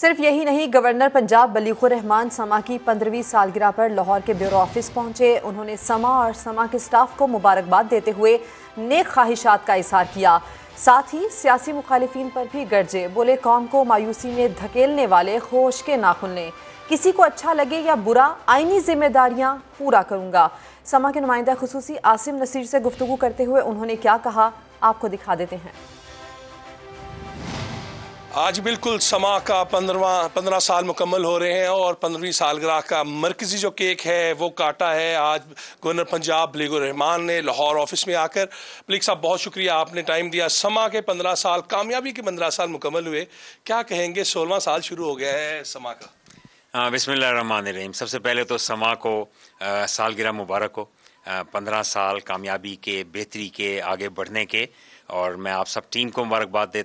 सिर्फ यही नहीं गवर्नर पंजाब रहमान समा की पंद्रहवीं सालगिरह पर लाहौर के ब्यूरो ऑफिस पहुंचे उन्होंने समा और समा के स्टाफ को मुबारकबाद देते हुए नेक ख्वाहिशात का इजहार किया साथ ही सियासी मुखालफन पर भी गरजे बोले कौम को मायूसी में धकेलने वाले खोश के नाखुन ने किसी को अच्छा लगे या बुरा आइनी जिम्मेदारियाँ पूरा करूँगा समा के नुमाइंदा खसूसी आसिम नसीर से गुफ्तु करते हुए उन्होंने क्या कहा आपको दिखा देते हैं आज बिल्कुल समा का पंद्रवा पंद्रह साल मुकम्मल हो रहे हैं और पंद्रहवीं सालगराह का मरकज़ी जो केक है वो काटा है आज गवर्नर पंजाब रहमान ने लाहौर ऑफिस में आकर बलीग साहब बहुत शुक्रिया आपने टाइम दिया समा के पंद्रह साल कामयाबी के पंद्रह साल मुकम्मल हुए क्या कहेंगे सोलवा साल शुरू हो गया है समा का हाँ रहीम सबसे पहले तो समा को सालगिरह मुबारक हो पंद्रह साल कामयाबी के बेहतरी के आगे बढ़ने के और मैं आप सब टीम को मुबारकबाद दे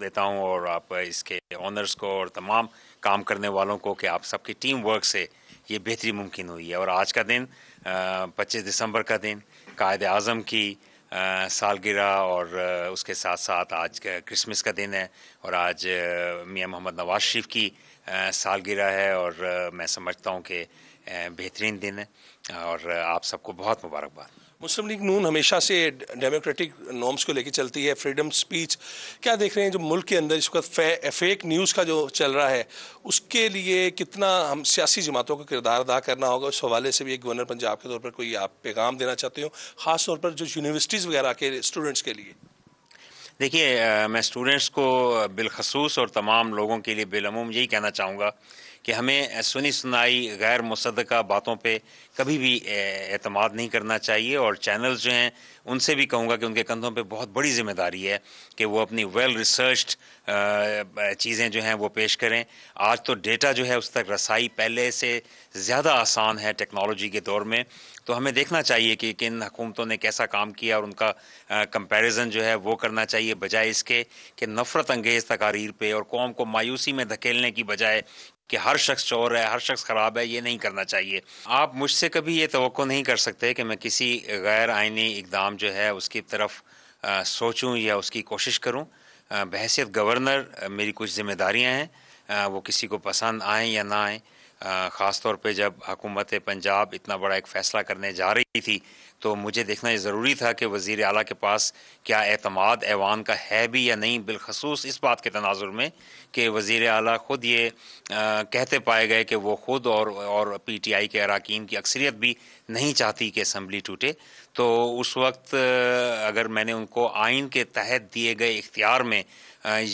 देता हूँ और आप इसके ऑनर्स को और तमाम काम करने वालों को कि आप सबकी टीम वर्क से ये बेहतरी मुमकिन हुई है और आज का दिन पच्चीस दिसंबर का दिन कायद अज़म की सालगिरह और उसके साथ साथ आज क्रिसमस का दिन है और आज मियाँ मोहम्मद नवाज शरीफ की सालगिरह है और मैं समझता हूँ कि बेहतरीन दिन है और आप सबको बहुत मुबारकबाद मुस्लिम लीग नून हमेशा से डेमोक्रेटिक नॉर्म्स को लेकर चलती है फ्रीडम स्पीच क्या देख रहे हैं जो मुल्क के अंदर इस वक्त फेक न्यूज़ का जो चल रहा है उसके लिए कितना हम सियासी जमातों का किरदार अदा करना होगा उस हवाले से भी एक गवर्नर पंजाब के तौर पर कोई आप पैगाम देना चाहते हो ख़ास तौर पर जो यूनिवर्सिटीज़ वगैरह के स्टूडेंट्स के लिए देखिए मैं स्टूडेंट्स को बिलखसूस और तमाम लोगों के लिए बिलमूम यही कहना चाहूँगा कि हमें सुनी सुनाई गैर मुसदका बातों पर कभी भी अतमाद नहीं करना चाहिए और चैनल्स जो हैं उनसे भी कहूँगा कि उनके कंधों पे बहुत बड़ी जिम्मेदारी है कि वो अपनी वेल रिसर्च्ड चीज़ें जो हैं वो पेश करें आज तो डेटा जो है उस तक रसाई पहले से ज़्यादा आसान है टेक्नोलॉजी के दौर में तो हमें देखना चाहिए कि किन हुकूमतों ने कैसा काम किया और उनका कंपैरिजन जो है वो करना चाहिए बजाय इसके कि नफ़रत अंगेज़ तकारीर पे और कौम को मायूसी में धकेलने की बजाय कि हर शख्स चोर है हर शख्स ख़राब है ये नहीं करना चाहिए आप मुझसे कभी ये तो नहीं कर सकते कि मैं किसी गैर आइनी इकदाम जो है उसकी तरफ सोचूँ या उसकी कोशिश करूँ बहसीत गवर्नर मेरी कुछ जिम्मेदारियाँ हैं वो किसी को पसंद आएँ या ना आएँ ख़ास तौर पे जब हकूमत पंजाब इतना बड़ा एक फ़ैसला करने जा रही थी तो मुझे देखना ज़रूरी था कि वज़ी अल के पास क्या अतमाद ऐवान का है भी या नहीं बिलखसूस इस बात के तनाजुर में कि वज़ी अल ख़ुद ये आ, कहते पाए गए कि वो ख़ुद और और पी टी आई के अरकान की अक्सरियत भी नहीं चाहती कि इसम्बली टूटे तो उस वक्त अगर मैंने उनको आइन के तहत दिए गए इख्तियार में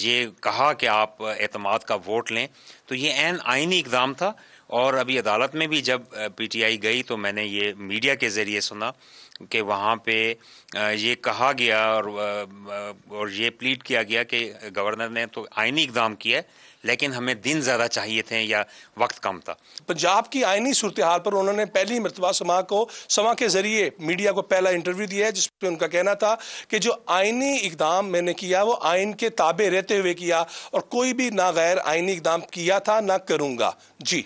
ये कहा कि आप एतम का वोट लें तो ये एन आइनी इकदाम था और अभी अदालत में भी जब पीटीआई गई तो मैंने ये मीडिया के ज़रिए सुना कि वहाँ पे ये कहा गया और और ये प्लीट किया गया कि गवर्नर ने तो आइनी इकदाम किया लेकिन हमें दिन ज़्यादा चाहिए थे या वक्त कम था पंजाब की आइनी सूरत हाल पर उन्होंने पहली मरतबा समा को समा के ज़रिए मीडिया को पहला इंटरव्यू दिया है जिसमें उनका कहना था कि जो आइनी इकदाम मैंने किया वो आइन के ताबे रहते हुए किया और कोई भी ना गैर आइनी इकदाम किया था ना करूँगा जी